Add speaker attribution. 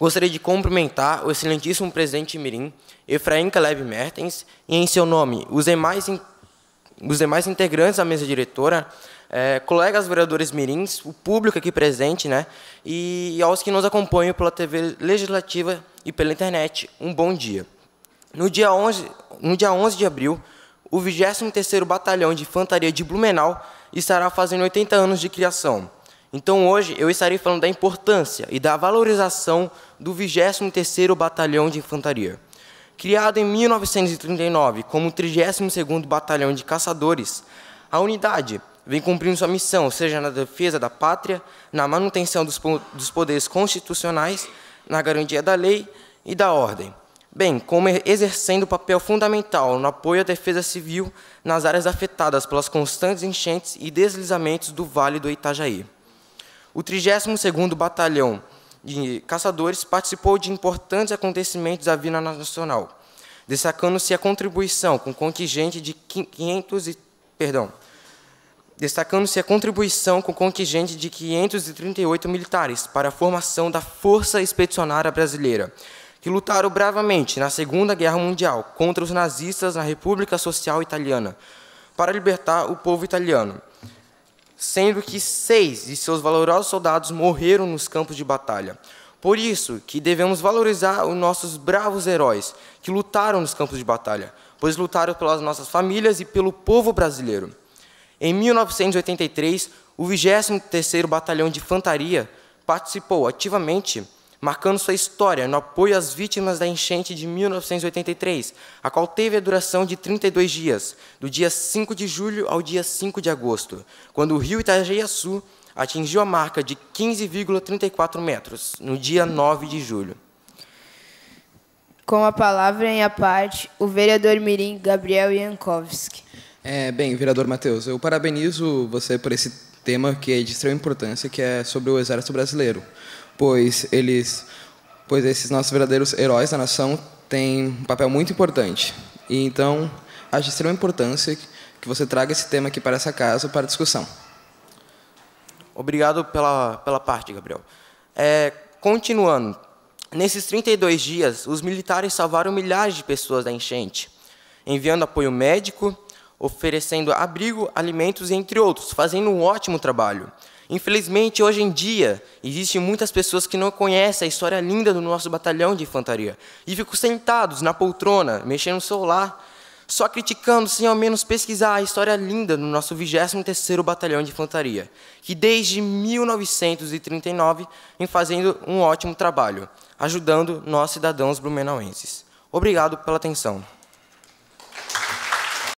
Speaker 1: Gostaria de cumprimentar o excelentíssimo presidente Mirim, Efraim Caleb Mertens, e, em seu nome, os demais, in... os demais integrantes da mesa diretora, é, colegas vereadores mirins, o público aqui presente, né, e, aos que nos acompanham pela TV Legislativa e pela internet, um bom dia. No dia 11, no dia 11 de abril, o 23º Batalhão de Infantaria de Blumenau estará fazendo 80 anos de criação. Então hoje eu estarei falando da importância e da valorização do 23º Batalhão de Infantaria. Criado em 1939 como 32º Batalhão de Caçadores, a unidade vem cumprindo sua missão, seja na defesa da pátria, na manutenção dos, po dos poderes constitucionais, na garantia da lei e da ordem, bem como exercendo papel fundamental no apoio à defesa civil nas áreas afetadas pelas constantes enchentes e deslizamentos do Vale do Itajaí. O 32º Batalhão de Caçadores participou de importantes acontecimentos da vida nacional, destacando-se a contribuição com contingente de 500 e, perdão, destacando-se a contribuição com contingente de 538 militares para a formação da Força Expedicionária Brasileira, que lutaram bravamente na Segunda Guerra Mundial contra os nazistas na República Social Italiana, para libertar o povo italiano sendo que seis de seus valorosos soldados morreram nos campos de batalha. Por isso que devemos valorizar os nossos bravos heróis que lutaram nos campos de batalha, pois lutaram pelas nossas famílias e pelo povo brasileiro. Em 1983, o 23º Batalhão de Infantaria participou ativamente marcando sua história no apoio às vítimas da enchente de 1983, a qual teve a duração de 32 dias, do dia 5 de julho ao dia 5 de agosto, quando o rio Itaiaçu atingiu a marca de 15,34 metros, no dia 9 de julho. Com a palavra em a parte, o vereador Mirim Gabriel Jankowski. É,
Speaker 2: bem, vereador Matheus, eu parabenizo você por esse tema que é de extrema importância, que é sobre o Exército Brasileiro, pois eles, pois esses nossos verdadeiros heróis da nação têm um papel muito importante. E então, acho de extrema importância que você traga esse tema aqui para essa casa para discussão.
Speaker 1: Obrigado pela pela parte, Gabriel. É, continuando, nesses 32 dias, os militares salvaram milhares de pessoas da enchente, enviando apoio médico oferecendo abrigo, alimentos, entre outros, fazendo um ótimo trabalho. Infelizmente, hoje em dia, existem muitas pessoas que não conhecem a história linda do nosso batalhão de infantaria e ficam sentados na poltrona, mexendo no celular, só criticando sem ao menos pesquisar a história linda do nosso 23º Batalhão de Infantaria, que desde 1939 vem fazendo um ótimo trabalho, ajudando nós cidadãos blumenauenses. Obrigado pela atenção.